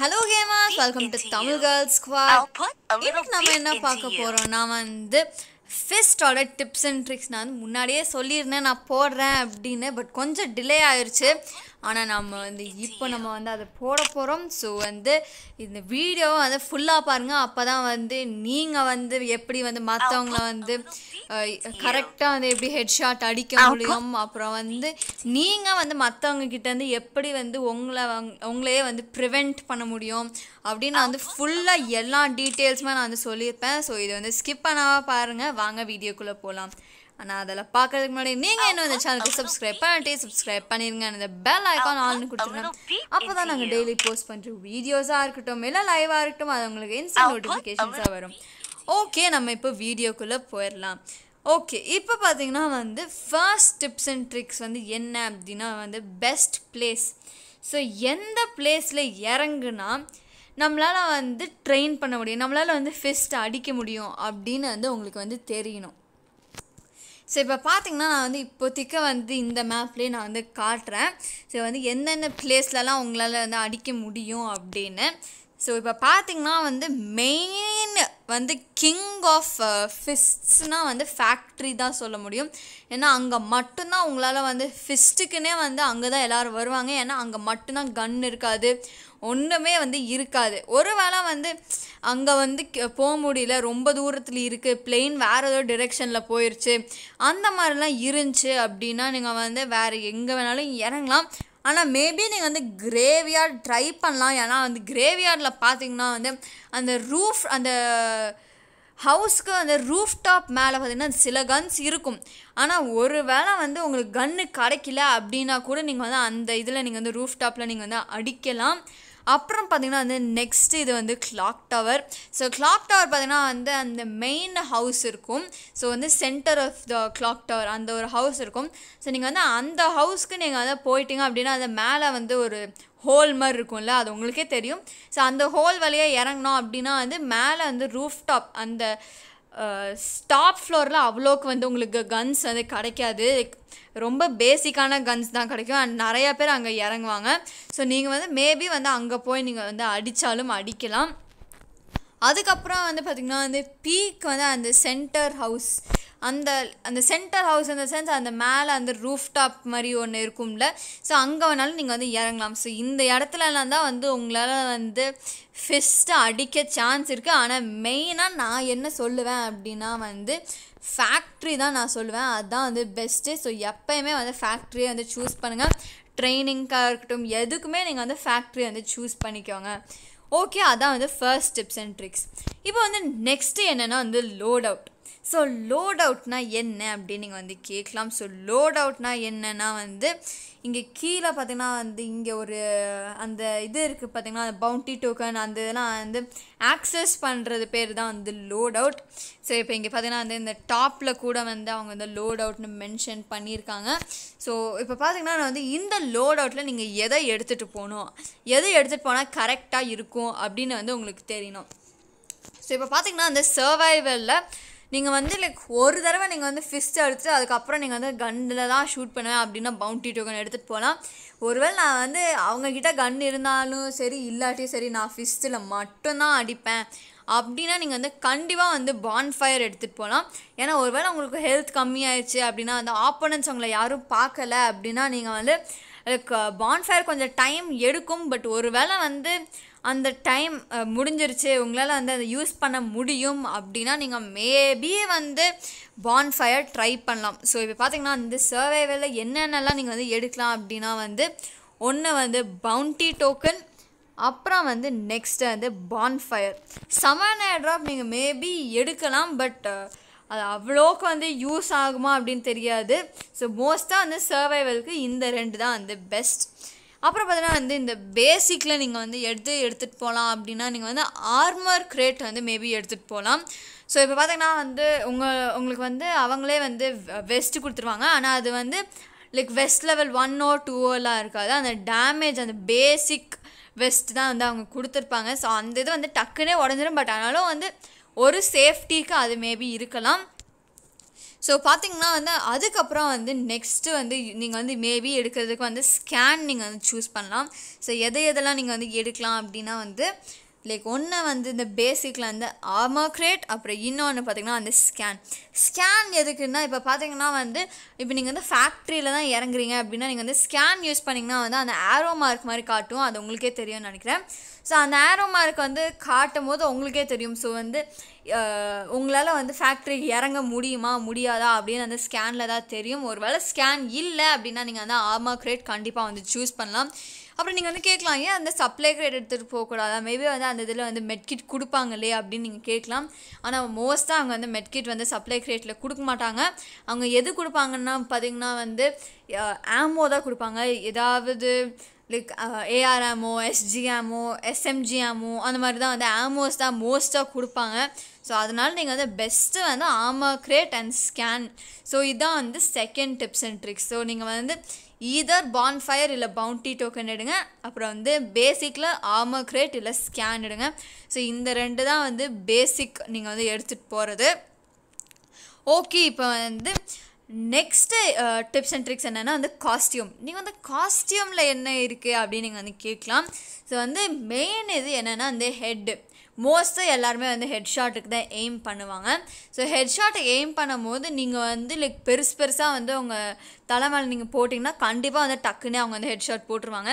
hello gamers welcome to Tamil girls squad இன்னைக்கு நம்ம என்ன பார்க்க போகிறோம் நான் வந்து ஃபிஸ்டோட டிப்ஸ் அண்ட் ட்ரிக்ஸ் நான் வந்து முன்னாடியே சொல்லியிருந்தேன் நான் போடுறேன் அப்படின்னு பட் கொஞ்சம் டிலே ஆயிடுச்சு ஆனால் நம்ம வந்து இப்போ நம்ம வந்து அதை போட போகிறோம் ஸோ வந்து இந்த வீடியோவை வந்து ஃபுல்லாக பாருங்கள் அப்போ தான் வந்து நீங்கள் வந்து எப்படி வந்து மற்றவங்கள வந்து கரெக்டாக வந்து எப்படி ஹெட்ஷாட் அடிக்க முடியும் அப்புறம் வந்து நீங்கள் வந்து மற்றவங்க கிட்டேருந்து எப்படி வந்து உங்களை உங்களையே வந்து ப்ரிவெண்ட் பண்ண முடியும் அப்படின்னு நான் வந்து ஃபுல்லாக எல்லா டீட்டெயில்ஸுமே நான் வந்து சொல்லியிருப்பேன் ஸோ இதை வந்து ஸ்கிப் பண்ணாமல் பாருங்கள் வாங்க வீடியோக்குள்ளே போகலாம் ஆனால் அதெல்லாம் பார்க்கறதுக்கு முன்னாடி நீங்கள் என்ன இந்த சேனலுக்கு சப்ஸ்கிரைப் பண்ணிட்டு சப்ஸ்கிரைப் பண்ணிருங்க அந்த பெல் ஐக்கான் ஆல்னு கொடுத்துருங்க அப்போ தான் நாங்கள் டெய்லி போஸ்ட் பண்ணுற வீடியோஸாக இருக்கட்டும் இல்லை லைவாக இருக்கட்டும் அது உங்களுக்கு இன்ஸ்டா நோட்டிஃபிகேஷன்ஸாக வரும் ஓகே நம்ம இப்போ வீடியோக்குள்ளே போயிடலாம் ஓகே இப்போ பார்த்தீங்கன்னா வந்து ஃபர்ஸ்ட் டிப்ஸ் அண்ட் ட்ரிக்ஸ் வந்து என்ன அப்படின்னா வந்து பெஸ்ட் பிளேஸ் ஸோ எந்த பிளேஸில் இறங்குனா நம்மளால் வந்து ட்ரெயின் பண்ண முடியும் நம்மளால் வந்து ஃபெஸ்ட்டை அடிக்க முடியும் அப்படின்னு வந்து உங்களுக்கு வந்து தெரியணும் ஸோ இப்போ பார்த்திங்கன்னா நான் வந்து இப்போதைக்கு வந்து இந்த மேப்லேயே நான் வந்து காட்டுறேன் ஸோ வந்து என்னென்ன பிளேஸ்லலாம் உங்களால் வந்து அடிக்க முடியும் அப்படின்னு ஸோ இப்போ பார்த்திங்கன்னா வந்து மெயின் வந்து கிங் ஆஃப் ஃபிஸ்ட்ஸ்னால் வந்து ஃபேக்ட்ரி தான் சொல்ல முடியும் ஏன்னா அங்கே மட்டும்தான் உங்களால் வந்து ஃபிஸ்ட்டுக்குன்னே வந்து அங்கே தான் எல்லோரும் வருவாங்க ஏன்னா அங்கே மட்டும்தான் கன் இருக்காது ஒன்றுமே வந்து இருக்காது ஒரு வேளை வந்து அங்கே வந்து போக முடியல ரொம்ப தூரத்தில் இருக்குது பிளெயின் வேறு ஏதோ டிரெக்ஷனில் போயிடுச்சு அந்த மாதிரிலாம் இருந்துச்சு அப்படின்னா நீங்கள் வந்து வேறு எங்கே வேணாலும் இறங்கலாம் ஆனால் மேபி நீங்கள் வந்து கிரேவியார்ட் ட்ரை பண்ணலாம் ஏன்னா வந்து கிரேவியார்டில் பார்த்தீங்கன்னா வந்து அந்த ரூஃப் அந்த ஹவுஸ்க்கு அந்த ரூஃப் டாப் மேலே பார்த்திங்கன்னா சில கன்ஸ் இருக்கும் ஆனால் ஒரு வேளை வந்து உங்களுக்கு கன்று கிடைக்கல அப்படின்னா கூட நீங்கள் வந்து அந்த இதில் நீங்கள் வந்து ரூஃப் டாப்பில் நீங்கள் வந்து அடிக்கலாம் அப்புறம் பார்த்திங்கன்னா வந்து நெக்ஸ்ட்டு இது வந்து clock tower so clock tower பார்த்திங்கன்னா வந்து அந்த மெயின் ஹவுஸ் இருக்கும் ஸோ வந்து centre of the clock tower அந்த ஒரு ஹவுஸ் இருக்கும் ஸோ நீங்கள் வந்து அந்த ஹவுஸ்க்கு நீங்கள் வந்து போயிட்டீங்க அப்படின்னா அது மேலே வந்து ஒரு ஹோல் மாதிரி இருக்கும்ல அது உங்களுக்கே தெரியும் ஸோ அந்த ஹோல் வழியாக இறங்கினோம் அப்படின்னா வந்து மேலே வந்து ரூஃப் டாப் அந்த ஸ்டாப் ஃப்ளோரில் அவ்வளோக்கு வந்து உங்களுக்கு கன்ஸ் வந்து கிடைக்காது ரொம்ப பேசிக்கான கன்ஸ் தான் கிடைக்கும் அண்ட் நிறையா பேர் அங்கே இறங்குவாங்க ஸோ நீங்கள் வந்து மேபி வந்து அங்கே போய் நீங்கள் வந்து அடித்தாலும் அடிக்கலாம் அதுக்கப்புறம் வந்து பார்த்திங்கன்னா வந்து பீக் வந்து அந்த சென்டர் ஹவுஸ் அந்த அந்த சென்டர் ஹவுஸ் இந்த சென்ஸ் அந்த மேலே அந்த ரூஃப் டாப் மாதிரி ஒன்று இருக்கும்ல ஸோ அங்கே வேணாலும் நீங்கள் வந்து இறங்கலாம் ஸோ இந்த இடத்துலலாம் தான் வந்து உங்களால் வந்து ஃபிஸ்ட்டை அடிக்க சான்ஸ் இருக்குது ஆனால் மெயினாக நான் என்ன சொல்லுவேன் அப்படின்னா வந்து ஃபேக்ட்ரி தான் நான் சொல்லுவேன் அதுதான் வந்து பெஸ்ட்டு ஸோ எப்போயுமே வந்து ஃபேக்ட்ரியை வந்து சூஸ் பண்ணுங்கள் ட்ரைனிங்காக இருக்கட்டும் எதுக்குமே நீங்கள் வந்து ஃபேக்ட்ரியை வந்து சூஸ் பண்ணிக்கோங்க ஓகே அதான் வந்து ஃபர்ஸ்ட் டிப்ஸ் அண்ட் ட்ரிக்ஸ் இப்போ வந்து நெக்ஸ்ட்டு என்னென்னா வந்து லோட் அவுட் ஸோ லோட் அவுட்னா என்ன அப்படின்னு நீங்கள் வந்து கேட்கலாம் ஸோ லோட் அவுட்னா என்னன்னா வந்து இங்கே கீழே பார்த்திங்கன்னா வந்து இங்கே ஒரு அந்த இது இருக்குது பார்த்திங்கன்னா அந்த பவுண்டி டோக்கன் அந்த இதெல்லாம் வந்து ஆக்சஸ் பண்ணுறது பேர் தான் வந்து லோட் அவுட் ஸோ இப்போ இங்கே பார்த்திங்கன்னா வந்து இந்த டாப்பில் கூட வந்து அவங்க வந்து லோட் அவுட்னு மென்ஷன் பண்ணியிருக்காங்க ஸோ இப்போ பார்த்திங்கன்னா வந்து இந்த லோட் அவுட்டில் நீங்கள் எதை எடுத்துகிட்டு போகணும் எதை எடுத்துகிட்டு போனால் கரெக்டாக இருக்கும் அப்படின்னு வந்து உங்களுக்கு தெரியணும் ஸோ இப்போ பார்த்திங்கன்னா அந்த சர்வைவலில் நீங்கள் வந்து லைக் ஒரு தடவை நீங்கள் வந்து ஃபிஸ்ட் அடிச்சு அதுக்கப்புறம் நீங்கள் வந்து கன்னில் தான் ஷூட் பண்ணுவேன் அப்படின்னா பவுண்டி டோக்கன் எடுத்துகிட்டு போகலாம் ஒருவேளை நான் வந்து அவங்கக்கிட்ட கன் இருந்தாலும் சரி இல்லாட்டியும் சரி நான் ஃபிஸ்ட்டில் மட்டும்தான் அடிப்பேன் அப்படின்னா நீங்கள் வந்து கண்டிப்பாக வந்து பான் ஃபயர் எடுத்துகிட்டு போகலாம் ஏன்னா ஒருவேளை உங்களுக்கு ஹெல்த் கம்மியாயிடுச்சு அப்படின்னா அந்த ஆப்போனன்ஸ் அவங்கள யாரும் பார்க்கல அப்படின்னா நீங்கள் வந்து பான்ஃபயர் கொஞ்சம் டைம் எடுக்கும் பட் ஒரு வேளை வந்து அந்த டைம் முடிஞ்சிருச்சு உங்களால் வந்து அதை யூஸ் பண்ண முடியும் அப்படின்னா நீங்கள் மேபி வந்து பான் ஃபயர் ட்ரை பண்ணலாம் ஸோ இப்போ பார்த்தீங்கன்னா இந்த சர்வைவலில் என்னென்னலாம் நீங்கள் வந்து எடுக்கலாம் அப்படின்னா வந்து ஒன்று வந்து பவுண்டி டோக்கன் அப்புறம் வந்து நெக்ஸ்ட்டு வந்து பான்ஃபயர் சமான ட்ராப் நீங்கள் மேபி எடுக்கலாம் பட் அது அவ்வளோக்கு வந்து யூஸ் ஆகுமா அப்படின்னு தெரியாது ஸோ மோஸ்ட்டாக வந்து சர்வைவலுக்கு இந்த ரெண்டு தான் வந்து பெஸ்ட் அப்புறம் பார்த்தீங்கன்னா வந்து இந்த பேசிக்கில் நீங்கள் வந்து எடுத்து எடுத்துகிட்டு போகலாம் அப்படின்னா நீங்கள் வந்து ஆர்மர் கிரேட் வந்து மேபி எடுத்துகிட்டு போகலாம் ஸோ இப்போ பார்த்தீங்கன்னா வந்து உங்கள் உங்களுக்கு வந்து அவங்களே வந்து வெஸ்ட்டு கொடுத்துருவாங்க ஆனால் அது வந்து லைக் வெஸ்ட் லெவல் ஒன்னோ டூவோலாம் இருக்காது அந்த டேமேஜ் அந்த பேசிக் வெஸ்ட் தான் வந்து அவங்க கொடுத்துருப்பாங்க ஸோ அந்த இது வந்து டக்குன்னே உடஞ்சிரும் பட் ஆனாலும் வந்து ஒரு சேஃப்டிக்கு அது மேபி இருக்கலாம் ஸோ பார்த்திங்கன்னா வந்து அதுக்கப்புறம் வந்து நெக்ஸ்ட்டு வந்து நீங்கள் வந்து மேபி எடுக்கிறதுக்கு வந்து ஸ்கேன் நீங்கள் வந்து சூஸ் பண்ணலாம் ஸோ எதை எதெல்லாம் நீங்கள் வந்து எடுக்கலாம் அப்படின்னா வந்து லைக் ஒன்று வந்து இந்த பேசிக்கில் வந்து ஆமோக்ரேட் அப்புறம் இன்னொன்று பார்த்திங்கன்னா அந்த ஸ்கேன் ஸ்கேன் எதுக்குன்னா இப்போ பார்த்தீங்கன்னா வந்து இப்போ நீங்கள் வந்து ஃபேக்ட்ரியில் தான் இறங்குறீங்க அப்படின்னா நீங்கள் வந்து ஸ்கேன் யூஸ் பண்ணிங்கன்னா வந்து அந்த ஆரோ மார்க் மாதிரி காட்டும் அது உங்களுக்கே தெரியும்னு நினைக்கிறேன் ஸோ அந்த ஆரோ மார்க் வந்து காட்டும் போது உங்களுக்கே தெரியும் ஸோ வந்து உங்களால் வந்து ஃபேக்ட்ரிக்கு இறங்க முடியுமா முடியாதா அப்படின்னு அந்த ஸ்கேனில் தான் தெரியும் ஒரு வேளை ஸ்கேன் இல்லை அப்படின்னா நீங்கள் வந்து ஆமா கிரேட் கண்டிப்பாக வந்து சூஸ் பண்ணலாம் அப்புறம் நீங்கள் வந்து கேட்கலாம் ஏன் அந்த சப்ளை கிரேட் எடுத்துகிட்டு போகக்கூடாதா மேபி வந்து அந்த இதில் வந்து மெட்கிட் கொடுப்பாங்க இல்லையா அப்படின்னு நீங்கள் கேட்கலாம் ஆனால் மோஸ்ட்டாக அவங்க வந்து மெட்கிட் வந்து சப்ளை கிரேட்டில் கொடுக்க மாட்டாங்க அவங்க எது கொடுப்பாங்கன்னா பார்த்திங்கன்னா வந்து ஆமோ தான் கொடுப்பாங்க ஏதாவது like AR ammo SG ammo SMG ammo அந்த மாதிரி தான் வந்து ஆமோஸ் தான் மோஸ்ட்டாக கொடுப்பாங்க ஸோ அதனால் நீங்கள் வந்து பெஸ்ட்டு வந்து ஆமா கிரேட் அண்ட் ஸ்கேன் ஸோ இதுதான் வந்து second tips and tricks so நீங்கள் வந்து ஈதர் பான்ஃபயர் இல்லை பவுண்டி டோக்கன் எடுங்க அப்புறம் வந்து பேசிக்கில் ஆமா கிரேட் இல்லை ஸ்கேன் எடுங்க ஸோ இந்த ரெண்டு தான் வந்து பேசிக் நீங்கள் வந்து எடுத்துகிட்டு போகிறது ஓகே இப்போ வந்து நெக்ஸ்ட்டு டிப்ஸ் அண்ட் ட்ரிக்ஸ் என்னென்னா வந்து காஸ்டியூம் நீங்கள் வந்து காஸ்டியூமில் என்ன இருக்குது அப்படின்னு நீங்கள் வந்து கேட்கலாம் ஸோ வந்து மெயின் இது என்னென்னா அந்த ஹெட்டு மோஸ்ட்டாக எல்லாருமே வந்து ஹெட்ஷாட்டுக்கு தான் எய்ம் பண்ணுவாங்க ஸோ ஹெட்ஷாட்டை எய்ம் பண்ணும்போது நீங்கள் வந்து லைக் பெருசு பெருசாக வந்து அவங்க தலை மேலே நீங்கள் போட்டிங்கன்னா கண்டிப்பாக வந்து டக்குன்னு அவங்க வந்து ஹெட்ஷாட் போட்டுருவாங்க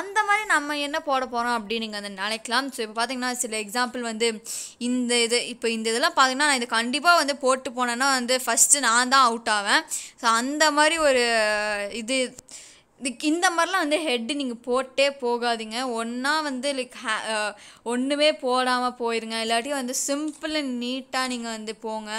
அந்த மாதிரி நம்ம என்ன போட போகிறோம் அப்படின்னு நீங்கள் வந்து நினைக்கலாம் ஸோ இப்போ பார்த்தீங்கன்னா சில எக்ஸாம்பிள் வந்து இந்த இது இப்போ இந்த இதெல்லாம் பார்த்தீங்கன்னா நான் இது கண்டிப்பாக வந்து போட்டு போனேன்னா வந்து ஃபஸ்ட்டு நான் தான் அவுட் ஆவேன் ஸோ அந்த மாதிரி ஒரு இது இதுக்கு இந்த மாதிரிலாம் வந்து ஹெட்டு நீங்கள் போட்டே போகாதீங்க ஒன்றா வந்து லைக் ஹே uh, ஒன்றுமே போடாமல் போயிருங்க இல்லாட்டியும் வந்து சிம்பிள் அண்ட் நீட்டாக நீங்கள் வந்து போங்க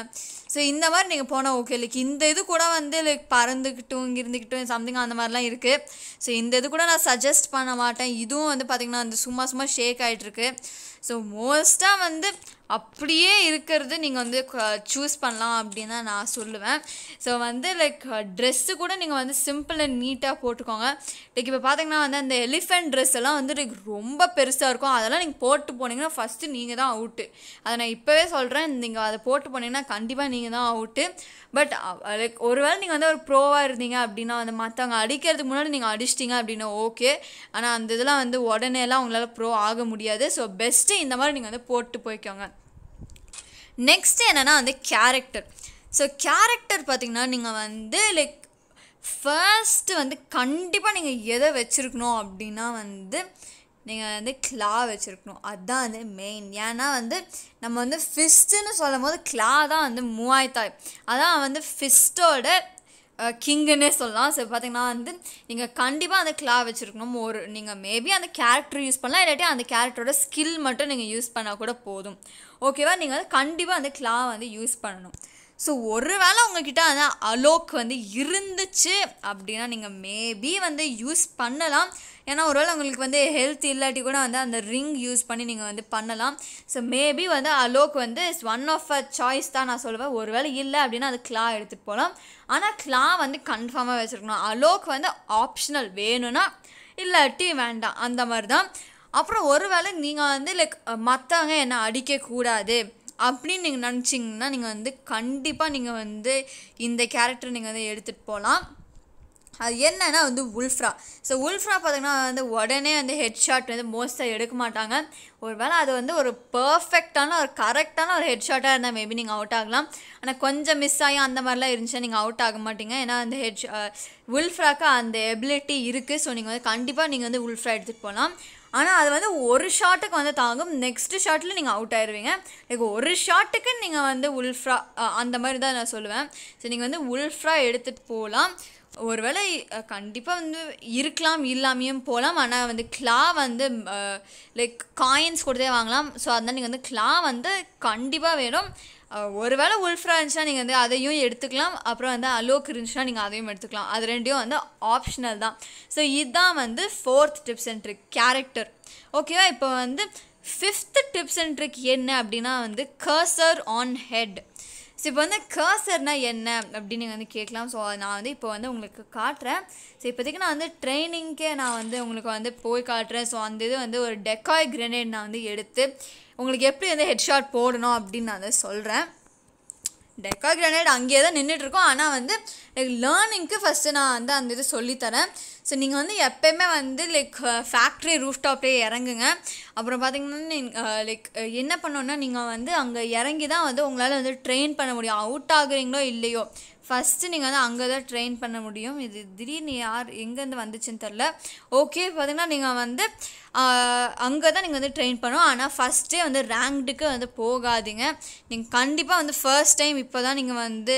ஸோ இந்த மாதிரி நீங்கள் போனால் ஓகே லைக் இந்த இது கூட வந்து லைக் பறந்துக்கிட்டும் இங்கே இருந்துக்கிட்டும் சம்திங் அந்த மாதிரிலாம் இருக்குது ஸோ இந்த இது கூட நான் சஜஸ்ட் பண்ண மாட்டேன் இதுவும் வந்து பார்த்திங்கன்னா வந்து சும்மா சும்மா ஷேக் ஆகிட்டுருக்கு ஸோ மோஸ்ட்டாக வந்து அப்படியே இருக்கிறது நீங்கள் வந்து சூஸ் பண்ணலாம் அப்படின்னு தான் நான் சொல்லுவேன் ஸோ வந்து லைக் ட்ரெஸ்ஸு கூட நீங்கள் வந்து சிம்பிள் அண்ட் நீட்டாக போட்டுக்கோங்க லைக் இப்போ பார்த்தீங்கன்னா வந்து அந்த எலிஃபெண்ட் ட்ரெஸ் எல்லாம் வந்து லைக் ரொம்ப பெருசாக இருக்கும் அதெல்லாம் நீங்கள் போட்டு போனீங்கன்னா ஃபஸ்ட்டு நீங்கள் தான் அவுட்டு அதை நான் இப்போவே சொல்கிறேன் நீங்கள் அதை போட்டு போனீங்கன்னா கண்டிப்பாக நீங்கள் தான் அவுட்டு பட் லைக் ஒருவேளை நீங்கள் வந்து ஒரு ப்ரோவாக இருந்தீங்க அப்படின்னா வந்து மற்றவங்க அடிக்கிறதுக்கு முன்னாடி நீங்கள் அடிச்சிட்டிங்க அப்படின்னா ஓகே ஆனால் அந்த இதெல்லாம் வந்து உடனேலாம் உங்களால் ப்ரோ ஆக முடியாது ஸோ பெஸ்ட்டு இந்த மாதிரி நீங்கள் வந்து போட்டு போய்க்கோங்க நெக்ஸ்ட் என்னென்னா வந்து கேரக்டர் ஸோ கேரக்டர் பார்த்திங்கன்னா நீங்கள் வந்து லைக் ஃபர்ஸ்ட்டு வந்து கண்டிப்பாக நீங்கள் எதை வச்சுருக்கணும் அப்படின்னா வந்து நீங்கள் வந்து கிளா வச்சுருக்கணும் அதுதான் வந்து மெயின் ஏன்னா வந்து நம்ம வந்து ஃபிஸ்ட்டுன்னு சொல்லும் போது கிளா தான் வந்து மூவாய்த்தாய் அதான் வந்து ஃபிஸ்ட்டோட கிங்குன்னே சொல்லலாம் சரி பார்த்திங்கன்னா வந்து நீங்கள் கண்டிப்பாக அந்த கிளா வச்சுருக்கணும் ஒரு நீங்கள் மேபி அந்த கேரக்டர் யூஸ் பண்ணலாம் இல்லாட்டி அந்த கேரக்டரோட ஸ்கில் மட்டும் நீங்கள் யூஸ் பண்ணால் கூட போதும் ஓகேவா நீங்கள் வந்து கண்டிப்பாக அந்த கிளா வந்து யூஸ் பண்ணணும் ஸோ ஒரு வேளை உங்ககிட்ட அந்த அலோக் வந்து இருந்துச்சு அப்படின்னா நீங்கள் மேபி வந்து யூஸ் பண்ணலாம் ஏன்னா ஒரு வேளை உங்களுக்கு வந்து ஹெல்த் இல்லாட்டி கூட வந்து அந்த ரிங் யூஸ் பண்ணி நீங்கள் வந்து பண்ணலாம் ஸோ மேபி வந்து அலோக் வந்து it's one of a choice தான் நான் சொல்லுவேன் ஒரு வேளை இல்லை அப்படின்னா அது கிளா எடுத்துகிட்டு போகலாம் ஆனால் கிளா வந்து கன்ஃபார்மாக வச்சுருக்கணும் அலோக் வந்து ஆப்ஷனல் வேணும்னா இல்லாட்டி வேண்டாம் அந்த மாதிரி தான் அப்புறம் ஒருவேளை நீங்கள் வந்து லைக் மற்றவங்க என்னை அடிக்கக்கூடாது அப்படின்னு நீங்கள் நினச்சிங்கன்னா நீங்கள் வந்து கண்டிப்பாக நீங்கள் வந்து இந்த கேரக்டர் நீங்கள் வந்து எடுத்துகிட்டு போகலாம் அது என்னன்னா வந்து உல்ஃப்ரா ஸோ உல்ஃப்ரா பார்த்தீங்கன்னா வந்து உடனே வந்து ஹெட்ஷாட் வந்து மோஸ்ட்டாக எடுக்க மாட்டாங்க ஒரு வேளை அது வந்து ஒரு பர்ஃபெக்டான ஒரு கரெக்டான ஒரு ஹெட்ஷாட்டாக இருந்தால் மேபி நீங்கள் அவுட் ஆகலாம் ஆனால் கொஞ்சம் மிஸ் ஆகி அந்த மாதிரிலாம் இருந்துச்சா நீங்கள் அவுட் ஆக மாட்டீங்க ஏன்னா அந்த ஹெட் உல்ஃப்ராக்கு அந்த எபிலிட்டி இருக்குது ஸோ நீங்கள் வந்து கண்டிப்பாக நீங்கள் வந்து உல்ஃப்ரா எடுத்துகிட்டு போகலாம் ஆனால் அது வந்து ஒரு ஷாட்டுக்கு வந்து தாங்கும் நெக்ஸ்ட்டு ஷாட்டில் நீங்கள் அவுட் ஆயிடுவீங்க லைக் ஒரு ஷாட்டுக்கு நீங்கள் வந்து உல்ஃப்ரா அந்த மாதிரி தான் நான் சொல்லுவேன் ஸோ நீங்கள் வந்து உல்ஃப்ரா எடுத்துகிட்டு போகலாம் ஒருவேளை கண்டிப்பாக வந்து இருக்கலாம் இல்லாமையும் போகலாம் ஆனால் வந்து கிளா வந்து லைக் காயின்ஸ் கொடுத்தே வாங்கலாம் ஸோ அதனால் நீங்கள் வந்து கிளா வந்து கண்டிப்பாக வேணும் ஒருவேளை உல்ஃப்ரா இருந்துச்சுன்னா நீங்கள் வந்து அதையும் எடுத்துக்கலாம் அப்புறம் வந்து அலோக் இருந்துச்சுன்னா நீங்கள் அதையும் எடுத்துக்கலாம் அது ரெண்டையும் வந்து ஆப்ஷனல் தான் ஸோ இதுதான் வந்து fourth tips and trick character ஓகேவா இப்போ வந்து ஃபிஃப்த் டிப்ஸ் அண்ட் ட்ரிக் என்ன அப்படின்னா வந்து கர்சர் ஆன் ஹெட் ஸோ இப்போ வந்து கர்சர்னால் என்ன அப்படின்னு நீங்கள் வந்து கேட்கலாம் ஸோ நான் வந்து இப்போ வந்து உங்களுக்கு காட்டுறேன் ஸோ இப்போதைக்கு நான் வந்து ட்ரைனிங்க்கே நான் வந்து உங்களுக்கு வந்து போய் காட்டுறேன் ஸோ அந்த இது வந்து ஒரு டெக்காய் கிரனேட் நான் வந்து எடுத்து உங்களுக்கு எப்படி வந்து ஹெட்ஷாட் போடணும் அப்படின்னு நான் வந்து சொல்கிறேன் டெக்கா கிரானைட் அங்கேயே தான் நின்றுட்டுருக்கோம் ஆனால் வந்து லைக் லேர்னிங்க்கு ஃபஸ்ட்டு நான் வந்து அந்த இது சொல்லித்தரேன் ஸோ நீங்கள் வந்து எப்போயுமே வந்து லைக் ஃபேக்ட்ரி ரூஃப் டாப்லேயே இறங்குங்க அப்புறம் பார்த்தீங்கன்னா லைக் என்ன பண்ணோன்னா நீங்கள் வந்து அங்கே இறங்கி தான் வந்து உங்களால் வந்து ட்ரெயின் பண்ண முடியும் அவுட் ஆகுறீங்களோ இல்லையோ ஃபஸ்ட்டு நீங்கள் வந்து அங்கே தான் ட்ரெயின் பண்ண முடியும் இது திடீர்னு யார் எங்கேருந்து வந்துச்சுன்னு தெரில ஓகே பார்த்திங்கன்னா நீங்கள் வந்து அங்கே தான் நீங்கள் வந்து ட்ரெயின் பண்ணுவோம் ஆனால் ஃபஸ்ட்டே வந்து ரேங்க்டுக்கு வந்து போகாதீங்க நீங்கள் கண்டிப்பாக வந்து ஃபர்ஸ்ட் டைம் இப்போ தான் நீங்கள் வந்து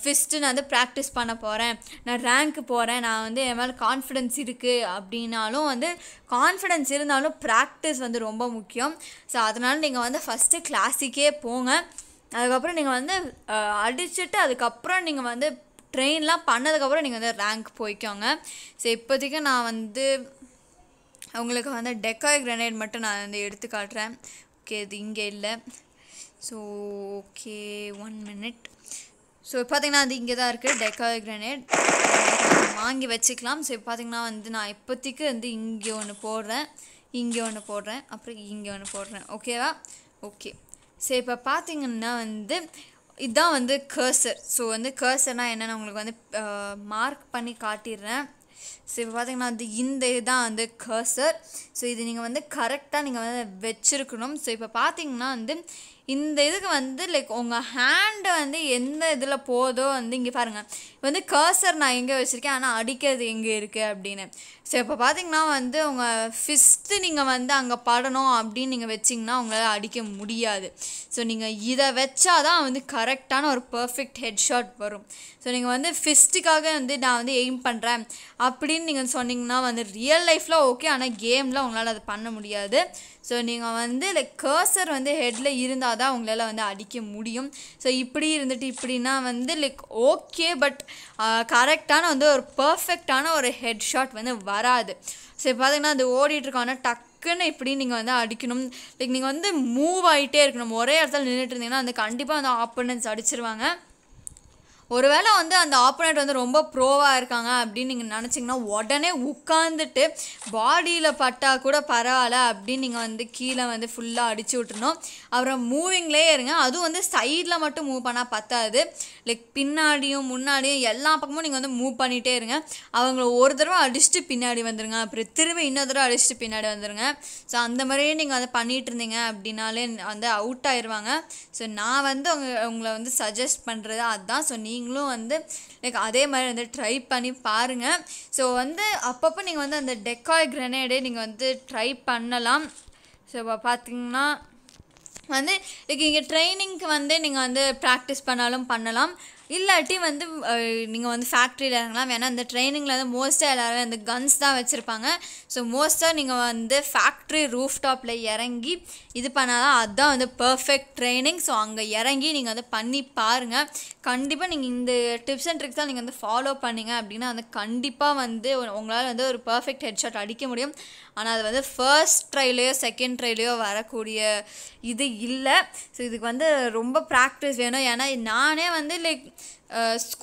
ஃபிஸ்ட்டு நான் வந்து ப்ராக்டிஸ் பண்ண போகிறேன் நான் ரேங்க்கு போகிறேன் நான் வந்து என் மேலே கான்ஃபிடென்ஸ் இருக்குது அப்படின்னாலும் வந்து கான்ஃபிடென்ஸ் இருந்தாலும் ப்ராக்டிஸ் வந்து ரொம்ப முக்கியம் ஸோ அதனால் நீங்கள் வந்து ஃபஸ்ட்டு கிளாஸிக்கே போங்க அதுக்கப்புறம் நீங்கள் வந்து அடிச்சுட்டு அதுக்கப்புறம் நீங்கள் வந்து ட்ரெயின்லாம் பண்ணதுக்கப்புறம் நீங்கள் வந்து ரேங்க் போய்க்கோங்க ஸோ இப்போதைக்கு நான் வந்து உங்களுக்கு வந்து டெக்காய் கிரனேட் மட்டும் நான் வந்து எடுத்து காட்டுறேன் ஓகே இது இங்கே இல்லை so okay one minute so பார்த்திங்கன்னா அது இங்கே தான் இருக்குது டெக்காய் கிரனேட் வாங்கி வச்சுக்கலாம் ஸோ பார்த்திங்கன்னா வந்து நான் இப்போதைக்கு வந்து இங்கே ஒன்று போடுறேன் இங்கே ஒன்று போடுறேன் அப்புறம் இங்கே ஒன்று போடுறேன் ஓகேவா ஓகே ஸோ இப்போ பார்த்தீங்கன்னா வந்து இதுதான் வந்து கர்சர் ஸோ வந்து கர்சர்னால் என்னென்னு உங்களுக்கு வந்து மார்க் பண்ணி காட்டிடுறேன் ஸோ இப்போ பார்த்தீங்கன்னா வந்து இந்த இதுதான் வந்து கர்சர் ஸோ இது நீங்கள் வந்து கரெக்டாக நீங்கள் வந்து வச்சுருக்கணும் ஸோ இப்போ பார்த்தீங்கன்னா வந்து இந்த இதுக்கு வந்து லைக் உங்கள் ஹேண்டு வந்து எந்த இதில் போதோ வந்து இங்கே பாருங்கள் வந்து கர்சர் நான் எங்கே வச்சுருக்கேன் ஆனால் அடிக்கிறது எங்கே இருக்குது அப்படின்னு ஸோ இப்போ பார்த்தீங்கன்னா வந்து உங்கள் ஃபிஸ்ட்டு நீங்கள் வந்து அங்கே படணும் அப்படின்னு நீங்கள் வச்சிங்கன்னா உங்களால் அடிக்க முடியாது ஸோ நீங்கள் இதை வச்சா தான் வந்து கரெக்டான ஒரு பர்ஃபெக்ட் ஹெட்ஷாட் வரும் ஸோ நீங்கள் வந்து ஃபிஸ்ட்டுக்காக வந்து நான் வந்து எய்ம் பண்ணுறேன் அப்படின்னு நீங்கள் சொன்னிங்கன்னா வந்து ரியல் லைஃப்பில் ஓகே ஆனால் கேமில் உங்களால் அதை பண்ண முடியாது ஸோ நீங்கள் வந்து லைக் கர்சர் வந்து ஹெட்டில் இருந்தால் தான் உங்களால் வந்து அடிக்க முடியும் ஸோ இப்படி இருந்துட்டு இப்படின்னா வந்து லைக் ஓகே பட் கரெக்டான வந்து ஒரு பர்ஃபெக்டான ஒரு ஹெட் ஷாட் வந்து வராது ஸோ பார்த்தீங்கன்னா அது ஓடிட்டுருக்கான டக் டக்குன்னு இப்படி நீங்கள் வந்து அடிக்கணும் லைக் நீங்கள் வந்து மூவ் ஆகிட்டே இருக்கணும் ஒரே இடத்துல நின்றுட்டு இருந்தீங்கன்னா வந்து கண்டிப்பாக வந்து ஆப்பனன்ஸ் அடிச்சிருவாங்க ஒருவேளை வந்து அந்த ஆப்போனண்ட் வந்து ரொம்ப ப்ரோவாக இருக்காங்க அப்படின்னு நீங்கள் நினச்சிங்கன்னா உடனே உட்காந்துட்டு பாடியில் பட்டால் கூட பரவாயில்ல அப்படின்னு நீங்கள் வந்து கீழே வந்து ஃபுல்லாக அடிச்சு விட்டுருணும் அப்புறம் மூவிங்லேயே இருங்க அதுவும் வந்து சைடில் மட்டும் மூவ் பண்ணால் பத்தாது லைக் பின்னாடியும் முன்னாடியும் எல்லா பக்கமும் நீங்கள் வந்து மூவ் பண்ணிகிட்டே இருங்க அவங்கள ஒரு தடவை அடிச்சுட்டு பின்னாடி வந்துடுங்க அப்புறம் திரும்ப இன்னொரு தடவை அடிச்சுட்டு பின்னாடி வந்துடுங்க ஸோ அந்த மாதிரியே நீங்கள் வந்து பண்ணிகிட்டு இருந்தீங்க அப்படின்னாலே வந்து அவுட் ஆயிடுவாங்க ஸோ நான் வந்து உங்களை வந்து சஜஸ்ட் பண்ணுறது அதுதான் ஸோ நீங்கள் நீங்களும் வந்து லைக் அதே மாதிரி வந்து ட்ரை பண்ணி பாருங்கள் ஸோ வந்து அப்பப்போ நீங்கள் வந்து அந்த டெக்காய் கிரனேடே நீங்கள் வந்து ட்ரை பண்ணலாம் ஸோ இப்போ பார்த்தீங்கன்னா வந்து லைக் இங்கே ட்ரைனிங்க்கு வந்து நீங்கள் வந்து ப்ராக்டிஸ் பண்ணாலும் பண்ணலாம் இல்லாட்டி வந்து நீங்கள் வந்து ஃபேக்ட்ரியில் இறங்கலாம் வேணால் அந்த ட்ரைனிங்கில் வந்து மோஸ்ட்டாக எல்லோரும் அந்த கன்ஸ் தான் வச்சுருப்பாங்க ஸோ மோஸ்ட்டாக நீங்கள் வந்து ஃபேக்ட்ரி ரூஃப் டாப்பில் இறங்கி இது பண்ணால் தான் அதுதான் வந்து பர்ஃபெக்ட் ட்ரைனிங் ஸோ அங்கே இறங்கி நீங்கள் வந்து பண்ணி பாருங்கள் கண்டிப்பாக நீங்கள் இந்த டிப்ஸ் அண்ட் ட்ரிக்ஸ் தான் நீங்கள் வந்து ஃபாலோ பண்ணிங்க அப்படின்னா வந்து கண்டிப்பாக வந்து உங்களால் வந்து ஒரு பர்ஃபெக்ட் ஹெட்ஷாட் அடிக்க முடியும் ஆனால் அது வந்து ஃபர்ஸ்ட் ட்ரைலையோ செகண்ட் ட்ரைலையோ வரக்கூடிய இது இல்லை ஸோ இதுக்கு வந்து ரொம்ப ப்ராக்டிஸ் வேணும் ஏன்னா நானே வந்து லைக்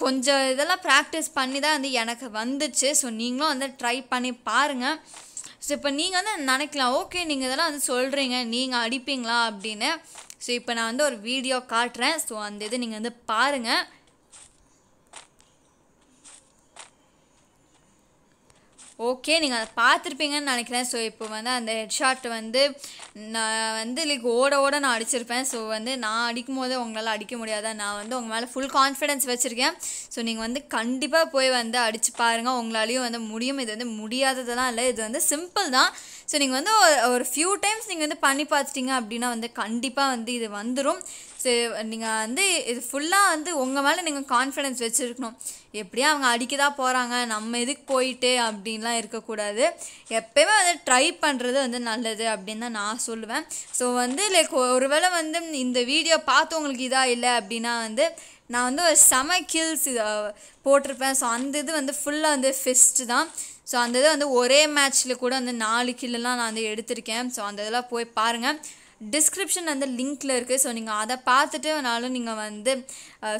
கொஞ்சம் இதெல்லாம் ப்ராக்டிஸ் பண்ணி தான் வந்து எனக்கு வந்துச்சு ஸோ நீங்களும் வந்து ட்ரை பண்ணி பாருங்கள் ஸோ இப்போ நீங்கள் வந்து நினைக்கலாம் ஓகே நீங்கள் இதெல்லாம் வந்து சொல்கிறீங்க நீங்கள் அடிப்பீங்களா அப்படின்னு ஸோ இப்போ நான் வந்து ஒரு வீடியோ காட்டுறேன் ஸோ அந்த இது நீங்கள் வந்து பாருங்கள் ஓகே நீங்கள் அதை பார்த்துருப்பீங்கன்னு நினைக்கிறேன் ஸோ இப்போ வந்து அந்த ஹெட்ஷாட் வந்து நான் வந்து லைக் ஓட ஓட நான் அடிச்சிருப்பேன் ஸோ வந்து நான் அடிக்கும் போது உங்களால் அடிக்க முடியாதா நான் வந்து உங்கள் மேலே ஃபுல் கான்ஃபிடென்ஸ் வச்சுருக்கேன் ஸோ நீங்கள் வந்து கண்டிப்பாக போய் வந்து அடித்து பாருங்கள் உங்களாலையும் வந்து முடியும் இது வந்து முடியாததெல்லாம் இல்லை இது வந்து சிம்பிள் தான் ஸோ நீங்கள் வந்து ஒரு ஃபியூ டைம்ஸ் நீங்கள் வந்து பண்ணி பார்த்துட்டிங்க அப்படின்னா வந்து கண்டிப்பாக வந்து இது வந்துடும் சரி நீங்கள் வந்து இது ஃபுல்லாக வந்து உங்கள் மேலே நீங்கள் கான்ஃபிடென்ஸ் வச்சுருக்கணும் எப்படியும் அவங்க அடிக்க தான் போகிறாங்க நம்ம எதுக்கு போயிட்டு அப்படின்லாம் இருக்கக்கூடாது எப்போயுமே வந்து ட்ரை பண்ணுறது வந்து நல்லது அப்படின்னு தான் நான் சொல்லுவேன் ஸோ வந்து லைக் ஒருவேளை வந்து இந்த வீடியோ பார்த்து உங்களுக்கு இதாக இல்லை அப்படின்னா வந்து நான் வந்து ஒரு செம கில்ஸ் இதை போட்டிருப்பேன் ஸோ அந்த இது வந்து ஃபுல்லாக வந்து ஃபெஸ்ட்டு தான் ஸோ அந்த இது வந்து ஒரே மேட்ச்சில் கூட வந்து நாலு கில்லுலாம் நான் வந்து எடுத்திருக்கேன் ஸோ அந்த இதெல்லாம் போய் பாருங்கள் டிஸ்கிரிப்ஷன் அந்த லிங்க்கில் இருக்குது ஸோ நீங்கள் அதை பார்த்துட்டு வேணாலும் நீங்கள் வந்து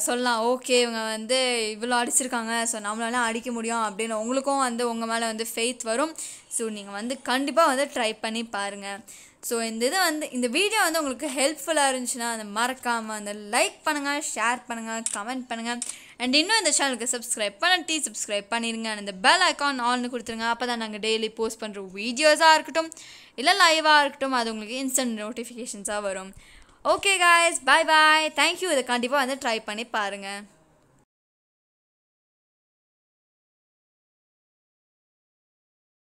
சொல்லலாம் ஓகே இவங்க வந்து இவ்வளோ அடிச்சிருக்காங்க ஸோ நம்மளால அடிக்க முடியும் அப்படின்னு உங்களுக்கும் வந்து உங்கள் மேலே வந்து ஃபெய்த் வரும் ஸோ நீங்கள் வந்து கண்டிப்பாக வந்து ட்ரை பண்ணி பாருங்கள் ஸோ இந்த இது வந்து இந்த வீடியோ வந்து உங்களுக்கு ஹெல்ப்ஃபுல்லாக இருந்துச்சுன்னா அதை மறக்காமல் அந்த லைக் பண்ணுங்கள் ஷேர் பண்ணுங்கள் கமெண்ட் பண்ணுங்கள் அண்ட் இன்னும் இந்த சேனலுக்கு சப்ஸ்கிரைப் பண்ணிட்டு சப்ஸ்கிரைப் பண்ணிடுங்க அண்ட் இந்த பெல் ஐக்கான் ஆன்னு கொடுத்துருங்க அப்போ தான் நாங்கள் டெய்லி போஸ்ட் பண்ணுற வீடியோஸாக இருக்கட்டும் இல்லை லைவாக இருக்கட்டும் அது உங்களுக்கு இன்ஸ்டன்ட் நோட்டிஃபிகேஷன்ஸாக வரும் okay guys bye bye thank you இதை கண்டிப்பாக வந்து ட்ரை பண்ணி பாருங்கள்